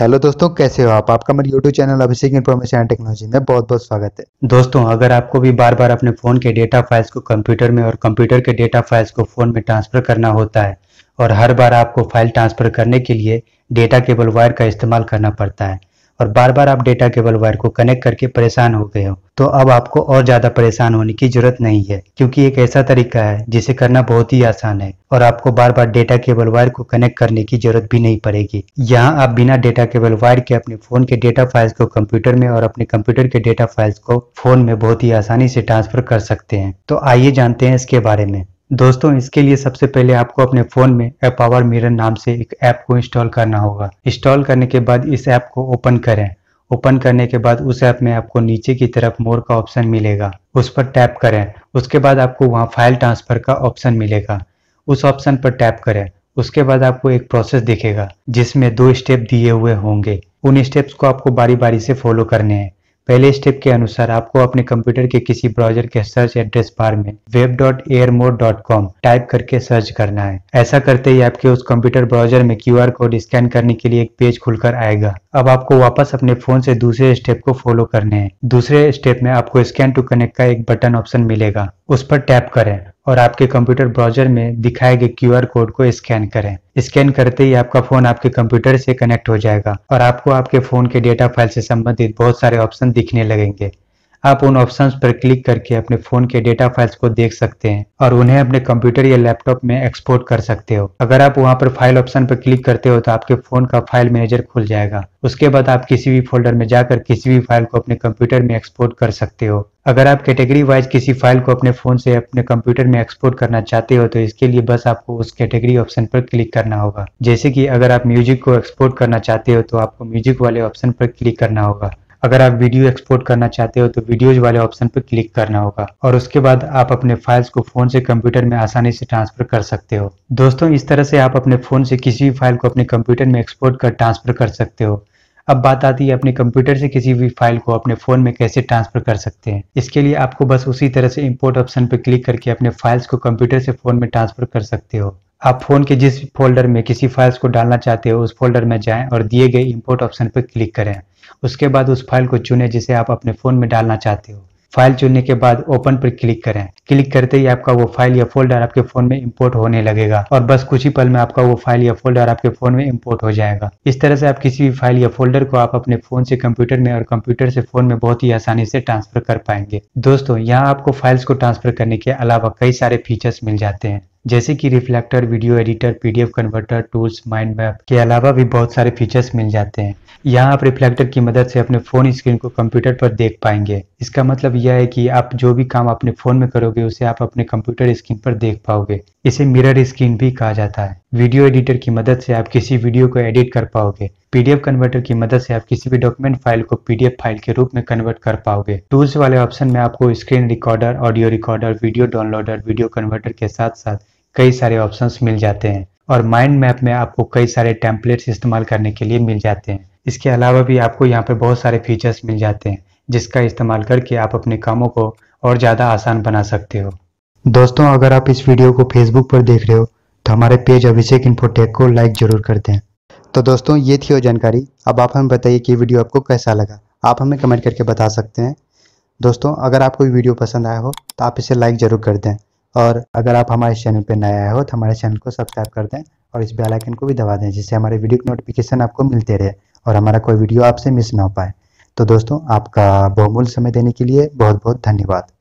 hello दोस्तों कैसे हो आप आपका मेरे YouTube channel Abhishek information and technology में बहुत बहुत स्वागत है दोस्तों अगर आपको भी बार बार अपने फ़ोन के डेटा फाइल्स को कंप्यूटर में और कंप्यूटर के डेटा फाइल्स को फ़ोन में ट्रांसफ़र करना होता है और हर बार आपको फाइल ट्रांसफ़र करने के लिए डेटा केबल वायर का इस्तेमाल करना पड़ता है और बार बार आप डेटा केबल वायर को कनेक्ट करके परेशान हो गए हो तो अब आपको और ज्यादा परेशान होने की जरूरत नहीं है क्योंकि एक ऐसा तरीका है जिसे करना बहुत ही आसान है और आपको बार बार डेटा केबल वायर को कनेक्ट करने की जरूरत भी नहीं पड़ेगी यहाँ आप बिना डेटा केबल वायर के अपने फोन के डेटा फाइल्स को कंप्यूटर में और अपने कंप्यूटर के डेटा फाइल्स को फोन में बहुत ही आसानी से ट्रांसफर कर सकते हैं तो आइए जानते हैं इसके बारे में दोस्तों इसके लिए सबसे पहले आपको अपने फ़ोन में पावर मिरर नाम से एक ऐप को इंस्टॉल करना होगा इंस्टॉल करने के बाद इस ऐप को ओपन करें ओपन करने के बाद उस ऐप में आपको नीचे की तरफ मोर का ऑप्शन मिलेगा उस पर टैप करें उसके बाद आपको वहाँ फाइल ट्रांसफ़र का ऑप्शन मिलेगा उस ऑप्शन पर टैप करें उसके बाद आपको एक प्रोसेस दिखेगा जिसमें दो स्टेप दिए हुए होंगे उन स्टेप्स को आपको बारी बारी से फॉलो करने हैं पहले स्टेप के अनुसार आपको अपने कंप्यूटर के किसी ब्राउजर के सर्च एड्रेस बार में web.airmode.com टाइप करके सर्च करना है ऐसा करते ही आपके उस कंप्यूटर ब्राउजर में आर कोड स्कैन करने के लिए एक पेज खुलकर आएगा अब आपको वापस अपने फोन से दूसरे स्टेप को फॉलो करने हैं दूसरे स्टेप में आपको स्कैन टू कनेक्ट का एक बटन ऑप्शन मिलेगा उस पर टैप करें और आपके कंप्यूटर ब्राउजर में दिखाए गए क्यूआर कोड को स्कैन करें स्कैन करते ही आपका फोन आपके कंप्यूटर से कनेक्ट हो जाएगा और आपको आपके फोन के डेटा फाइल से संबंधित बहुत सारे ऑप्शन दिखने लगेंगे आप उन ऑप्शंस पर क्लिक करके अपने फोन के डेटा फाइल्स को देख सकते हैं और उन्हें अपने कंप्यूटर या लैपटॉप में एक्सपोर्ट कर सकते हो अगर आप वहां पर फाइल ऑप्शन पर क्लिक करते हो तो आपके फोन का फाइल मैनेजर खुल जाएगा उसके बाद आप किसी भी फोल्डर में जाकर किसी भी फाइल को अपने कंप्यूटर में एक्सपोर्ट कर सकते हो अगर आप कैटेगरी वाइज किसी फाइल को अपने फ़ोन से अपने कंप्यूटर में एक्सपोर्ट करना चाहते हो तो इसके लिए बस आपको उस कैटेगरी ऑप्शन पर क्लिक करना होगा जैसे कि अगर आप म्यूजिक को एक्सपोर्ट करना चाहते हो तो आपको म्यूजिक वाले ऑप्शन पर क्लिक करना होगा अगर आप वीडियो एक्सपोर्ट करना चाहते हो तो वीडियोज वाले ऑप्शन पर क्लिक करना होगा और उसके बाद आप अपने फाइल्स को फोन से कंप्यूटर में आसानी से ट्रांसफर कर सकते हो दोस्तों इस तरह से आप अपने फोन से किसी भी फाइल को अपने कंप्यूटर में एक्सपोर्ट कर ट्रांसफर कर सकते हो अब बात आती है अपने कंप्यूटर से किसी भी फाइल को अपने फ़ोन में कैसे ट्रांसफर कर सकते हैं इसके लिए आपको बस उसी तरह से इंपोर्ट ऑप्शन पर क्लिक करके अपने फाइल्स को कंप्यूटर से फ़ोन में ट्रांसफर कर सकते हो आप फ़ोन के जिस फोल्डर में किसी फाइल्स को डालना चाहते हो उस फोल्डर में जाएं और दिए गए इंपोर्ट ऑप्शन पर क्लिक करें उसके बाद उस फाइल को चुनें जिसे आप अपने फ़ोन में डालना चाहते हो फाइल चुनने के बाद ओपन पर क्लिक करें क्लिक करते ही आपका वो फाइल या फोल्डर आपके फोन में इंपोर्ट होने लगेगा और बस कुछ ही पल में आपका वो फाइल या फोल्डर आपके फोन में इंपोर्ट हो जाएगा इस तरह से आप किसी भी फाइल या फोल्डर को आप अपने फोन से कंप्यूटर में और कंप्यूटर से फोन में बहुत ही आसानी से ट्रांसफर कर पाएंगे दोस्तों यहाँ आपको फाइल्स को ट्रांसफर करने के अलावा कई सारे फीचर्स मिल जाते हैं जैसे कि reflector video editor PDF converter tools mind map के अलावा भी बहुत सारे फीचर्स मिल जाते हैं यहाँ आप रिफ्लेक्टर की मदद से अपने फ़ोन स्क्रीन को कंप्यूटर पर देख पाएंगे इसका मतलब यह है कि आप जो भी काम अपने फ़ोन में करोगे उसे आप अपने कंप्यूटर स्क्रीन पर देख पाओगे इसे मिरर स्क्रीन भी कहा जाता है वीडियो एडिटर की मदद से आप किसी वीडियो को एडिट कर पाओगे पीडीएफ कन्वर्टर की मदद से आप किसी भी डॉक्यूमेंट फाइल को पीडीएफ फाइल के रूप में कन्वर्ट कर पाओगे टूल्स वाले ऑप्शन में आपको screen recorder audio recorder video downloader video converter के साथ साथ कई सारे ऑप्शंस मिल जाते हैं और माइंड मैप में आपको कई सारे टेम्पलेट्स इस्तेमाल करने के लिए मिल जाते हैं इसके अलावा भी आपको यहाँ पर बहुत सारे फीचर्स मिल जाते हैं जिसका इस्तेमाल करके आप अपने कामों को और ज़्यादा आसान बना सकते हो दोस्तों अगर आप इस वीडियो को फेसबुक पर देख रहे हो तो हमारे पेज अभिषेक इन्फोटेक को लाइक जरूर कर दें तो दोस्तों ये थी वो जानकारी अब आप हमें बताइए कि वीडियो आपको कैसा लगा आप हमें कमेंट करके बता सकते हैं दोस्तों अगर आपको वीडियो पसंद आया हो तो आप इसे लाइक ज़रूर कर दें और अगर आप हमारे चैनल पर नया आए हो तो हमारे चैनल को सब्सक्राइब कर दें और इस बेल आइकन को भी दबा दें जिससे हमारे वीडियो की नोटिफिकेशन आपको मिलते रहे और हमारा कोई वीडियो आपसे मिस ना हो पाए तो दोस्तों आपका बहुमूल्य समय देने के लिए बहुत बहुत धन्यवाद